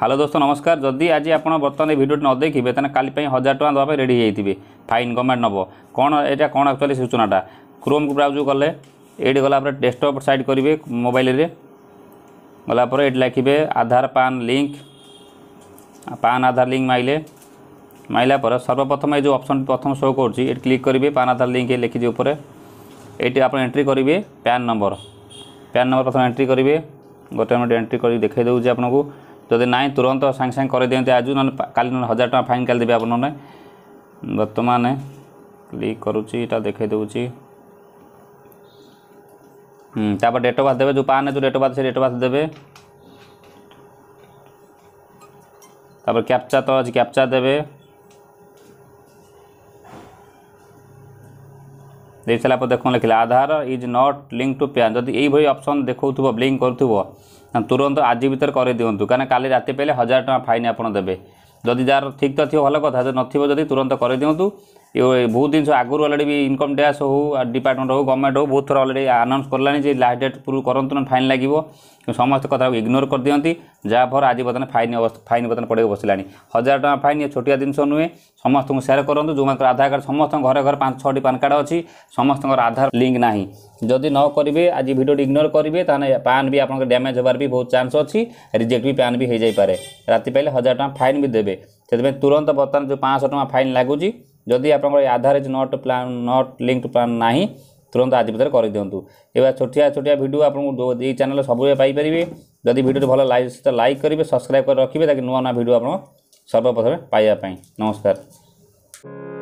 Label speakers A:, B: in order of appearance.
A: hello দোস্ত নমস্কার যদি আজ আপনার বর্তমানে ভিডিওটি ন দেখবে তাহলে কালি হাজার টাকা দেওয়া রেডি হয়ে যাইবে ফাইন গভর্নমেন্ট নেব কোণ এটা কোণ আকচুয়ালি সূচনাটা ক্রোম ব্রাউজ কলে এইটি গলাপরে ডেস্কটপ সাইড করবে মোবাইলের গলাপরে এটি লিখবে আধার পান লিঙ্ক পান আধার লিঙ্ক মাইলে মাইলা পরে সর্বপ্রথমে এই যে অপশন প্রথম শো করছি এটি ক্লিক করবে পান আধার লিঙ্কে লিখিদি উপরে এইটি আপনার এন্ট্রি করবে প্যান নম্বর প্যান নম্বর প্রথমে এন্ট্রি করবে গোটে মিনিট এন্ট্রি করি দেখাই দেଉଛି আপনার যদি নাই তুরন্ত সাংে সাংে করে দিও আজ নহলে কালি নহলে হাজার টাকা ফাইন কালি দেবে আপনার বর্তমান ক্লিক করুছি এটা দেখাই দেছি তারপর ডেট অফ বার্থ দেবে যে পান যে ডেট অফ বার্থ সে ডেট অফ বার্থ দেবে তারপর ক্যাপচা তো আছে ক্যাপচা দেবে ଦେଇସାରିଲା ପରେ ଦେଖନ୍ତୁ ଲେଖିଲା Aadhaar is not link to PAN ଯଦି ଏଇଭଳି ଅପସନ୍ ଦେଖାଉଥିବ ବ୍ଲିଙ୍କ୍ କରୁଥିବ ତୁରନ୍ତ ଆଜି ଭିତରେ କରାଇ ଦିଅନ୍ତୁ କାରଣ କାଲି ରାତି ପାଇଲେ ହଜାର ଟଙ୍କା ଫାଇନ୍ ଆପଣ ଦେବେ ଯଦି ଯାହାର ଠିକ୍ ତ ଥିବ ଭଲ କଥା ଯଦି ନଥିବ ଯଦି ତୁରନ୍ତ କରାଇ ଦିଅନ୍ତୁ ବହୁତ ଜିନିଷ ଆଗରୁ ଅଲରେଡ଼ି ବି ଇନକମ୍ ଟ୍ୟାକ୍ସ ହେଉ ଡିପାର୍ଟମେଣ୍ଟ ହେଉ ଗଭର୍ଣ୍ଣମେଣ୍ଟ ହେଉ ବହୁତ ଥର ଅଲରେଡ଼ି ଆନାଉନ୍ସ କଲାଣି ଯେ ଲାଷ୍ଟ ଡେଟ୍ ପୂର୍ବରୁ କରନ୍ତୁ ନା ଫାଇନ୍ ଲାଗିବ ସମସ୍ତେ କଥାକୁ ଇଗ୍ନୋର କରିଦିଅନ୍ତି ଯାହାଫଳରେ ଆଜି ବର୍ତ୍ତମାନ ଫାଇନ୍ ଫାଇନ୍ ବର୍ତ୍ତମାନ ପଡ଼ିବାକୁ ବସିଲାଣି ହଜାର ଟଙ୍କା ଫାଇନ୍ ଛୋଟିଆ ଜିନିଷ ନୁହେଁ ସମସ୍ତଙ୍କୁ ସେୟାର କରନ୍ତୁ ଯେଉଁମାନଙ୍କର ଆଧାର କାର୍ଡ଼ ସମସ୍ତଙ୍କ ଘରେ ଘରେ ପାଞ୍ଚ ଛଅଟି ପାନ୍ କାର୍ଡ଼ ଅଛି ସମସ୍ତଙ୍କର ଆଧାର ଲିଙ୍କ୍ ନାହିଁ ଯଦି ନ କରିବେ ଆଜି ଭିଡ଼ିଓଟି ଇଗ୍ନୋର କରିବେ ତାହେଲେ ପ୍ୟାନ୍ ବି ଆପଣଙ୍କର ଡ୍ୟାମେଜ୍ ହେବାର ବି ବହୁତ ଚାନ୍ସ ଅଛି ରିଜେକ୍ଟ ବି ପ୍ୟାନ୍ ବି ହୋଇଯାଇପାରେ ରାତି ପାଇଲେ ହଜାର ଟଙ୍କା ଫାଇନ୍ ବି ଦେବେ ସେଥିପାଇଁ ତୁରନ୍ତ ବର୍ତ୍ତମାନ ଯେଉଁ ପାଞ୍ଚଶହ ଟଙ୍କା ଫାଇନ୍ ଲାଗୁଛି ଯଦି ଆପଣଙ୍କର Aadhaar is not plan not link plan ନାହିଁ ତୁରନ୍ତ ଆଜି ଭିତରେ କରିଦିଅନ୍ତୁ ଏବା ଛୋଟିଆ ଛୋଟିଆ ଭିଡ଼ିଓ ଆପଣଙ୍କୁ ଏଇ ଚ୍ୟାନେଲ୍ ସବୁବେଳେ ପାଇପାରିବେ ଯଦି ଭିଡ଼ିଓଟି ଭଲ ଲାଇକ୍ ତ ଲାଇକ୍ କରିବେ ସବସ୍କ୍ରାଇବ୍ କରି ରଖିବେ ତାକି ନୂଆ ନୂଆ ଭିଡ଼ିଓ ଆପଣ ସର୍ବପ୍ରଥମେ ପାଇବା ପାଇଁ ନମସ୍କାର